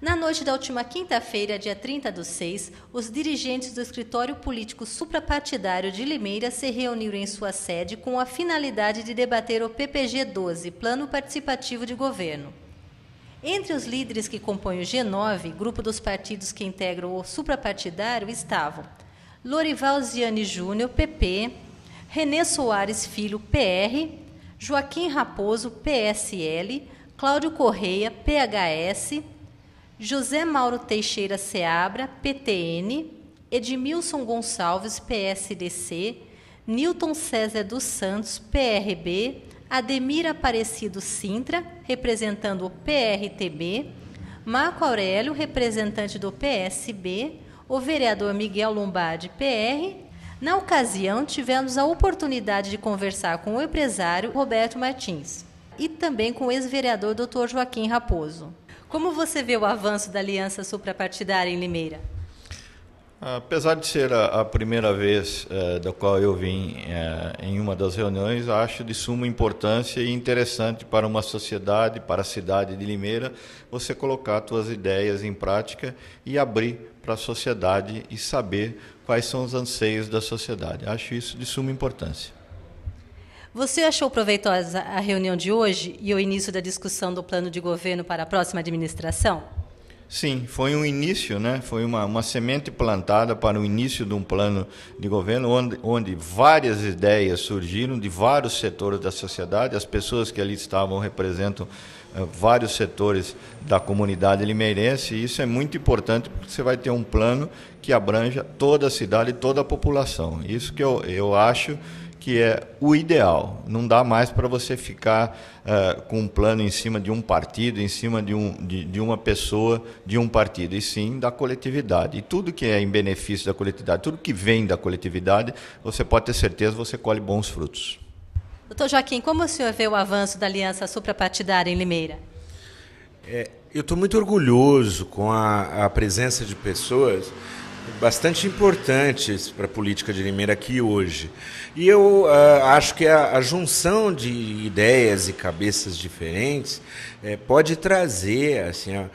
Na noite da última quinta-feira, dia 30 do 6, os dirigentes do escritório político suprapartidário de Limeira se reuniram em sua sede com a finalidade de debater o PPG 12, Plano Participativo de Governo. Entre os líderes que compõem o G9, grupo dos partidos que integram o suprapartidário, estavam Lorival Ziani Júnior, PP, Renê Soares Filho, PR, Joaquim Raposo, PSL, Cláudio Correia, PHS, José Mauro Teixeira Seabra, PTN, Edmilson Gonçalves, PSDC, Newton César dos Santos, PRB, Ademir Aparecido Sintra, representando o PRTB, Marco Aurélio, representante do PSB, o vereador Miguel Lombardi, PR. Na ocasião, tivemos a oportunidade de conversar com o empresário Roberto Martins e também com o ex-vereador Dr. Joaquim Raposo. Como você vê o avanço da aliança suprapartidária em Limeira? Apesar de ser a, primeira vez eh, da qual eu vim eh, em uma das reuniões, acho de suma importância e interessante para uma sociedade, para a cidade de Limeira, você colocar suas ideias em prática e abrir para a sociedade e saber quais são os anseios da sociedade. Acho isso de suma importância. Você achou proveitosa a reunião de hoje e o início da discussão do plano de governo para a próxima administração? Sim, foi um início, né? foi uma, uma semente plantada para o início de um plano de governo, onde, onde várias ideias surgiram de vários setores da sociedade, as pessoas que ali estavam representam eh, vários setores da comunidade limeirense, e isso é muito importante porque você vai ter um plano que abranja toda a cidade e toda a população. Isso que eu, eu acho que é o ideal. Não dá mais para você ficar uh, com um plano em cima de um partido, em cima de, um, de, de, uma pessoa, de um partido, e sim da coletividade. E tudo que é em benefício da coletividade, tudo que vem da coletividade, você pode ter certeza você colhe bons frutos. Doutor Joaquim, como o senhor vê o avanço da aliança suprapartidária em Limeira? É, eu estou muito orgulhoso com a, a presença de pessoas bastante importantes para a política de Limeira aqui hoje. E eu uh, acho que a, a, junção de ideias e cabeças diferentes eh, pode trazer, assim, uh,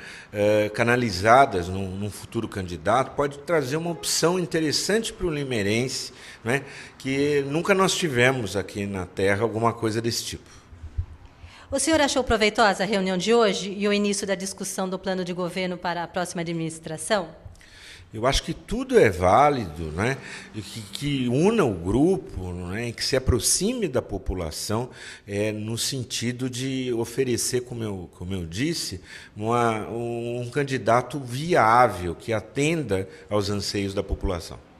canalizadas num, num, futuro candidato, pode trazer uma opção interessante para o limeirense, né, que nunca nós tivemos aqui na Terra alguma coisa desse tipo. O senhor achou proveitosa a reunião de hoje e o início da discussão do plano de governo para a próxima administração? Eu acho que tudo é válido, né? E que, que una o grupo, né? que se aproxime da população, é, no sentido de oferecer, como eu, como eu disse, uma, um, um candidato viável, que atenda aos anseios da população.